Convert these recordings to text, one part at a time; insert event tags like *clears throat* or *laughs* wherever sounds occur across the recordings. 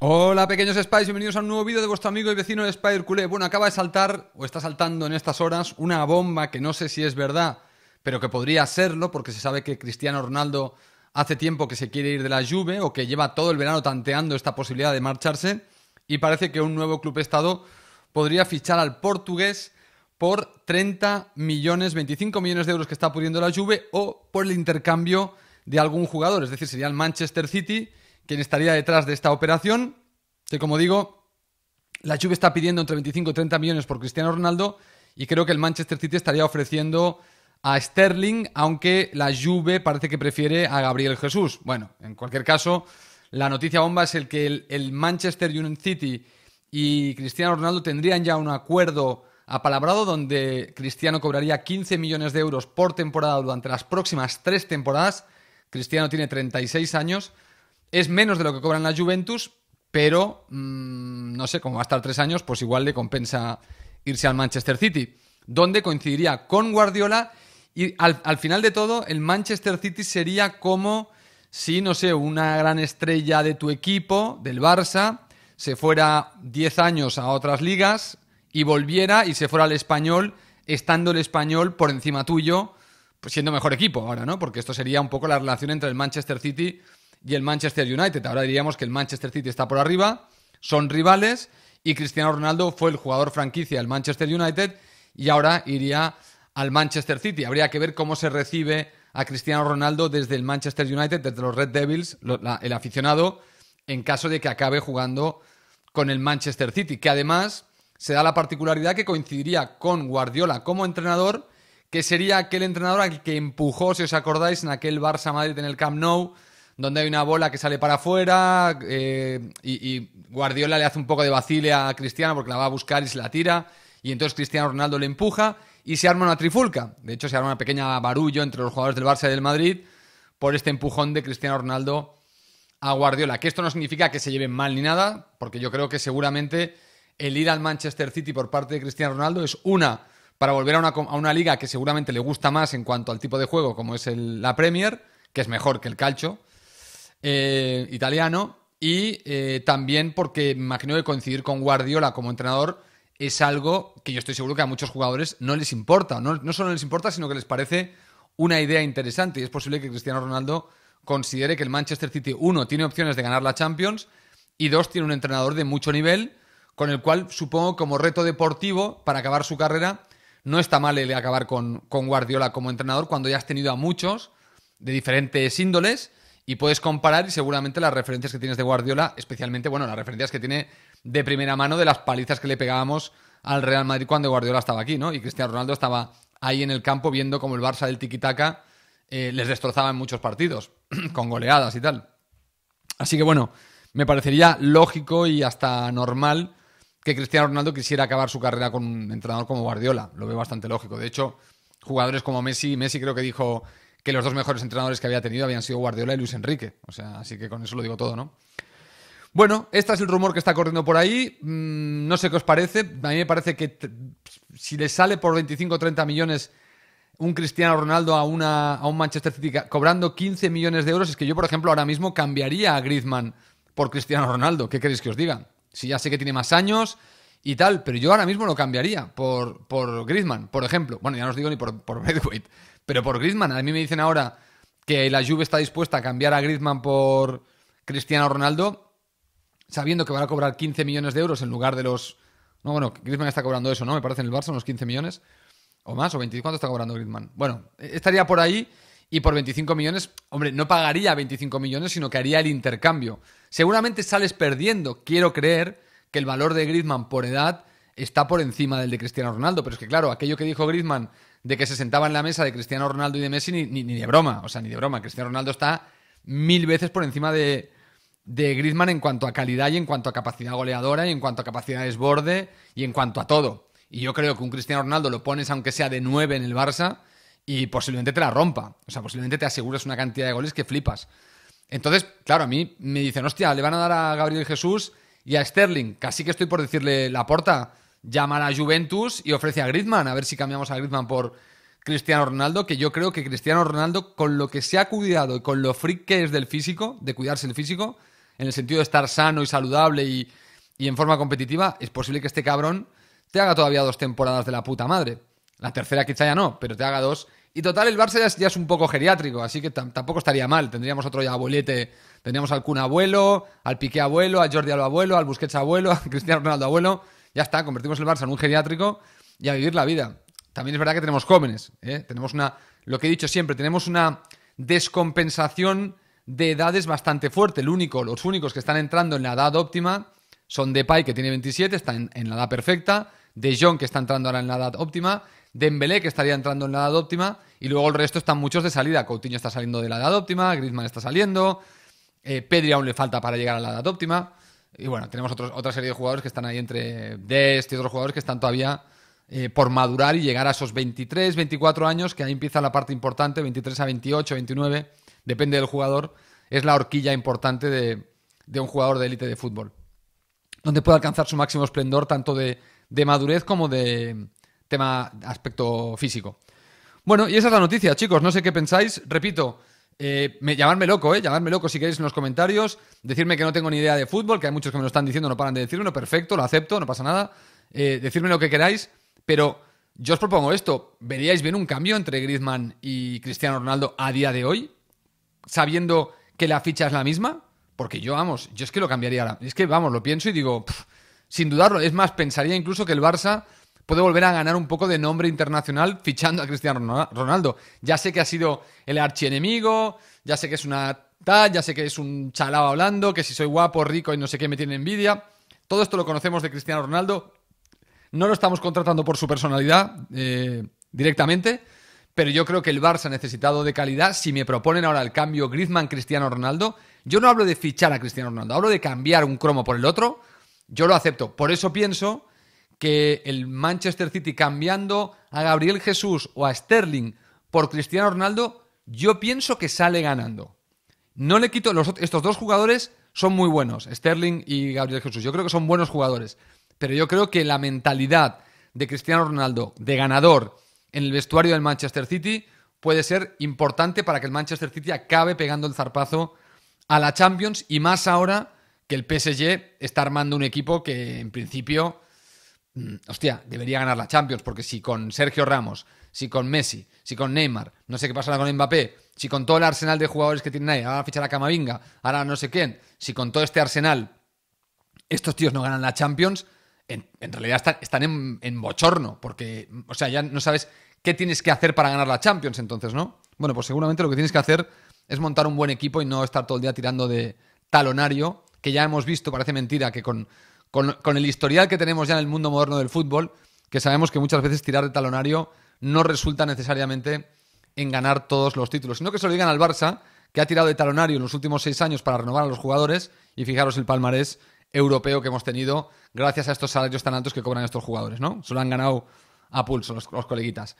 Hola pequeños Spies, bienvenidos a un nuevo vídeo de vuestro amigo y vecino de Spider Culé. Bueno, acaba de saltar, o está saltando en estas horas, una bomba que no sé si es verdad, pero que podría serlo, porque se sabe que Cristiano Ronaldo hace tiempo que se quiere ir de la Juve, o que lleva todo el verano tanteando esta posibilidad de marcharse, y parece que un nuevo club estado podría fichar al portugués por 30 millones, 25 millones de euros que está pudiendo la Juve, o por el intercambio de algún jugador, es decir, sería el Manchester City quien estaría detrás de esta operación, que como digo, la Juve está pidiendo entre 25 y 30 millones por Cristiano Ronaldo y creo que el Manchester City estaría ofreciendo a Sterling, aunque la Juve parece que prefiere a Gabriel Jesús. Bueno, en cualquier caso, la noticia bomba es el que el, Manchester United City y Cristiano Ronaldo tendrían ya un acuerdo apalabrado donde Cristiano cobraría 15 millones de euros por temporada durante las próximas tres temporadas. Cristiano tiene 36 años es menos de lo que cobran la Juventus, pero mm, no sé, como va a estar tres años, pues igual le compensa irse al Manchester City, donde coincidiría con Guardiola y al, final de todo el Manchester City sería como si, no sé, una gran estrella de tu equipo, del Barça, se fuera 10 años a otras ligas y volviera y se fuera al español, estando el español por encima tuyo, pues siendo mejor equipo ahora, ¿no? Porque esto sería un poco la relación entre el Manchester City y el Manchester United. Ahora diríamos que el Manchester City está por arriba, son rivales y Cristiano Ronaldo fue el jugador franquicia del Manchester United y ahora iría al Manchester City. Habría que ver cómo se recibe a Cristiano Ronaldo desde el Manchester United, desde los Red Devils, el aficionado, en caso de que acabe jugando con el Manchester City, que además se da la particularidad que coincidiría con Guardiola como entrenador, que sería aquel entrenador al que empujó, si os acordáis, en aquel Barça Madrid en el Camp Nou, donde hay una bola que sale para afuera eh, y, Guardiola le hace un poco de vacile a Cristiano porque la va a buscar y se la tira. Y entonces Cristiano Ronaldo le empuja y se arma una trifulca. De hecho, se arma una pequeña barullo entre los jugadores del Barça y del Madrid por este empujón de Cristiano Ronaldo a Guardiola. Que esto no significa que se lleven mal ni nada, porque yo creo que seguramente el ir al Manchester City por parte de Cristiano Ronaldo es una para volver a una, liga que seguramente le gusta más en cuanto al tipo de juego, como es la Premier, que es mejor que el calcho, eh, italiano, y eh, también porque me imagino que coincidir con Guardiola como entrenador es algo que yo estoy seguro que a muchos jugadores no les importa. No, solo les importa, sino que les parece una idea interesante. Y es posible que Cristiano Ronaldo considere que el Manchester City, uno, tiene opciones de ganar la Champions y dos, tiene un entrenador de mucho nivel, con el cual supongo como reto deportivo para acabar su carrera, no está mal el acabar con, con Guardiola como entrenador cuando ya has tenido a muchos de diferentes índoles y puedes comparar y seguramente las referencias que tienes de Guardiola, especialmente, bueno, las referencias que tiene de primera mano de las palizas que le pegábamos al Real Madrid cuando Guardiola estaba aquí, ¿no? Y Cristiano Ronaldo estaba ahí en el campo viendo como el Barça del tiquitaca eh, les destrozaba en muchos partidos, *clears throat* con goleadas y tal. Así que bueno, me parecería lógico y hasta normal que Cristiano Ronaldo quisiera acabar su carrera con un entrenador como Guardiola. Lo veo bastante lógico. De hecho, jugadores como Messi, Messi creo que dijo que los dos mejores entrenadores que había tenido habían sido Guardiola y Luis Enrique. O sea, así que con eso lo digo todo, ¿no? Bueno, este es el rumor que está corriendo por ahí. Mm, no sé qué os parece. A mí me parece que si le sale por 25 o 30 millones un Cristiano Ronaldo a, un Manchester City cobrando 15 millones de euros, es que yo, por ejemplo, ahora mismo cambiaría a Griezmann por Cristiano Ronaldo. ¿Qué queréis que os diga? Si ya sé que tiene más años y tal, pero yo ahora mismo lo cambiaría por, por Griezmann, por ejemplo. Bueno, ya no os digo ni por, por *laughs* pero por Griezmann. A mí me dicen ahora que la Juve está dispuesta a cambiar a Griezmann por Cristiano Ronaldo, sabiendo que van a cobrar 15 millones de euros en lugar de los... No, bueno, Griezmann está cobrando eso, ¿no? Me parece en el Barça unos 15 millones o más, o ¿Cuánto está cobrando Griezmann. Bueno, eh, estaría por ahí y por 25 millones, hombre, no pagaría 25 millones, sino que haría el intercambio. Seguramente sales perdiendo, quiero creer que el valor de Griezmann por edad está por encima del de Cristiano Ronaldo, pero es que claro, aquello que dijo Griezmann de que se sentaba en la mesa de Cristiano Ronaldo y de Messi ni, de broma. O sea, ni de broma. Cristiano Ronaldo está mil veces por encima de, de Griezmann en cuanto a calidad y en cuanto a capacidad goleadora y en cuanto a capacidad de desborde y en cuanto a todo. Y yo creo que un Cristiano Ronaldo lo pones aunque sea de nueve en el Barça y posiblemente te la rompa. O sea, posiblemente te aseguras una cantidad de goles que flipas. Entonces, claro, a mí me dicen, hostia, le van a dar a Gabriel Jesús y a Sterling. Casi que estoy por decirle la porta Llama a Juventus y ofrece a Griezmann, a ver si cambiamos a Griezmann por Cristiano Ronaldo, que yo creo que Cristiano Ronaldo, con lo que se ha cuidado y con lo freak que es del físico, de cuidarse el físico, en el sentido de estar sano y saludable y, en forma competitiva, es posible que este cabrón te haga todavía dos temporadas de la puta madre. La tercera quizá ya no, pero te haga dos. Y total, el Barça ya es, un poco geriátrico, así que tampoco estaría mal. Tendríamos otro ya abuelete. Tendríamos al Kun abuelo, al Piqué abuelo, a Jordi al abuelo, al Busquets abuelo, a *laughs* Cristiano Ronaldo abuelo. Ya está, convertimos el Barça en un geriátrico y a vivir la vida. También es verdad que tenemos jóvenes, ¿eh? tenemos una, lo que he dicho siempre, tenemos una descompensación de edades bastante fuerte. los únicos que están entrando en la edad óptima son Depay, que tiene 27, está en, la edad perfecta, De Jong, que está entrando ahora en la edad óptima, Dembélé, que estaría entrando en la edad óptima, y luego el resto están muchos de salida. Coutinho está saliendo de la edad óptima, Griezmann está saliendo, eh, Pedri aún le falta para llegar a la edad óptima. Y bueno, tenemos otra serie de jugadores que están ahí entre Dest y otros jugadores que están todavía eh, por madurar y llegar a esos 23, 24 años, que ahí empieza la parte importante, 23 a 28, 29, depende del jugador, es la horquilla importante de, un jugador de élite de fútbol, donde puede alcanzar su máximo esplendor tanto de, de madurez como de tema aspecto físico. Bueno, y esa es la noticia, chicos, no sé qué pensáis, repito, eh, llamarme loco, ¿eh? Llamadme loco si queréis en los comentarios. Decirme que no tengo ni idea de fútbol, que hay muchos que me lo están diciendo, no paran de decirlo, Perfecto, lo acepto, no pasa nada. Eh, decirme lo que queráis, pero yo os propongo esto. ¿Veríais bien un cambio entre Griezmann y Cristiano Ronaldo a día de hoy? Sabiendo que la ficha es la misma. Porque yo, vamos, yo es que lo cambiaría. Es que, vamos, lo pienso y digo, sin dudarlo. Es más, pensaría incluso que el Barça puede volver a ganar un poco de nombre internacional fichando a Cristiano Ronaldo. Ya sé que ha sido el archienemigo, ya sé que es una tal, ya sé que es un chalado hablando, que si soy guapo, rico y no sé qué me tiene envidia. Todo esto lo conocemos de Cristiano Ronaldo. No lo estamos contratando por su personalidad eh, directamente, pero yo creo que el Barça ha necesitado de calidad. Si me proponen ahora el cambio Griezmann-Cristiano Ronaldo, yo no hablo de fichar a Cristiano Ronaldo, hablo de cambiar un cromo por el otro. Yo lo acepto. Por eso pienso que el Manchester City cambiando a Gabriel Jesús o a Sterling por Cristiano Ronaldo, yo pienso que sale ganando. No le quito, los, estos dos jugadores son muy buenos, Sterling y Gabriel Jesús, yo creo que son buenos jugadores, pero yo creo que la mentalidad de Cristiano Ronaldo de ganador en el vestuario del Manchester City puede ser importante para que el Manchester City acabe pegando el zarpazo a la Champions y más ahora que el PSG está armando un equipo que en principio Mm, hostia, debería ganar la Champions, porque si con Sergio Ramos, si con Messi, si con Neymar, no sé qué pasará con Mbappé, si con todo el arsenal de jugadores que tienen ahí, ahora fichar a Camavinga, ahora no sé quién, si con todo este arsenal estos tíos no ganan la Champions, en, realidad están, en, en, bochorno, porque, o sea, ya no sabes qué tienes que hacer para ganar la Champions entonces, ¿no? Bueno, pues seguramente lo que tienes que hacer es montar un buen equipo y no estar todo el día tirando de talonario, que ya hemos visto, parece mentira, que con con, el historial que tenemos ya en el mundo moderno del fútbol, que sabemos que muchas veces tirar de talonario no resulta necesariamente en ganar todos los títulos, sino que se lo digan al Barça, que ha tirado de talonario en los últimos seis años para renovar a los jugadores, y fijaros el palmarés europeo que hemos tenido gracias a estos salarios tan altos que cobran estos jugadores, ¿no? Se lo han ganado a pulso los, coleguitas.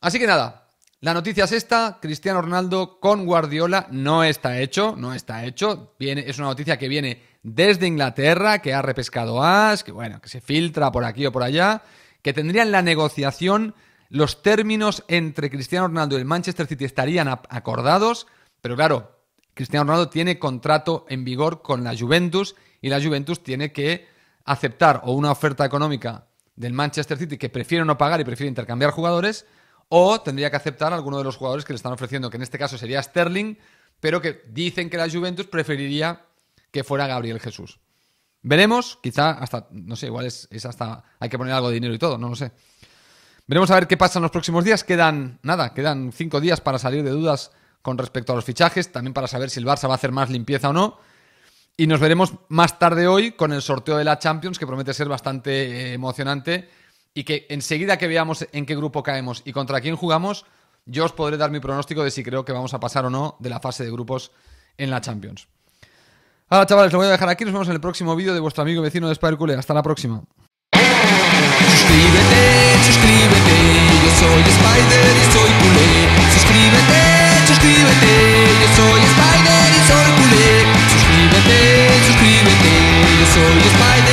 Así que nada, la noticia es esta, Cristiano Ronaldo con Guardiola no está hecho, no está hecho, es una noticia que viene desde Inglaterra, que ha repescado as, que bueno, que se filtra por aquí o por allá, que tendrían la negociación, los términos entre Cristiano Ronaldo y el Manchester City estarían acordados, pero claro, Cristiano Ronaldo tiene contrato en vigor con la Juventus y la Juventus tiene que aceptar o una oferta económica del Manchester City que prefiere no pagar y prefiere intercambiar jugadores, o tendría que aceptar alguno de los jugadores que le están ofreciendo, que en este caso sería Sterling, pero que dicen que la Juventus preferiría que fuera Gabriel Jesús. Veremos, quizá hasta, no sé, igual es, hasta, hay que poner algo de dinero y todo, no lo sé. Veremos a ver qué pasa en los próximos días. Quedan, nada, quedan cinco días para salir de dudas con respecto a los fichajes, también para saber si el Barça va a hacer más limpieza o no. Y nos veremos más tarde hoy con el sorteo de la Champions, que promete ser bastante eh, emocionante. Y que enseguida que veamos en qué grupo caemos y contra quién jugamos, yo os podré dar mi pronóstico de si creo que vamos a pasar o no de la fase de grupos en la Champions. Ahora, chavales, lo voy a dejar aquí. Nos vemos en el próximo vídeo de vuestro amigo vecino de Spider-Cule. Hasta la próxima. Suscríbete, suscríbete. Yo soy Spider y soy culé. Suscríbete, suscríbete. Yo soy Spider y soy culé. Suscríbete, suscríbete. Yo soy Spider.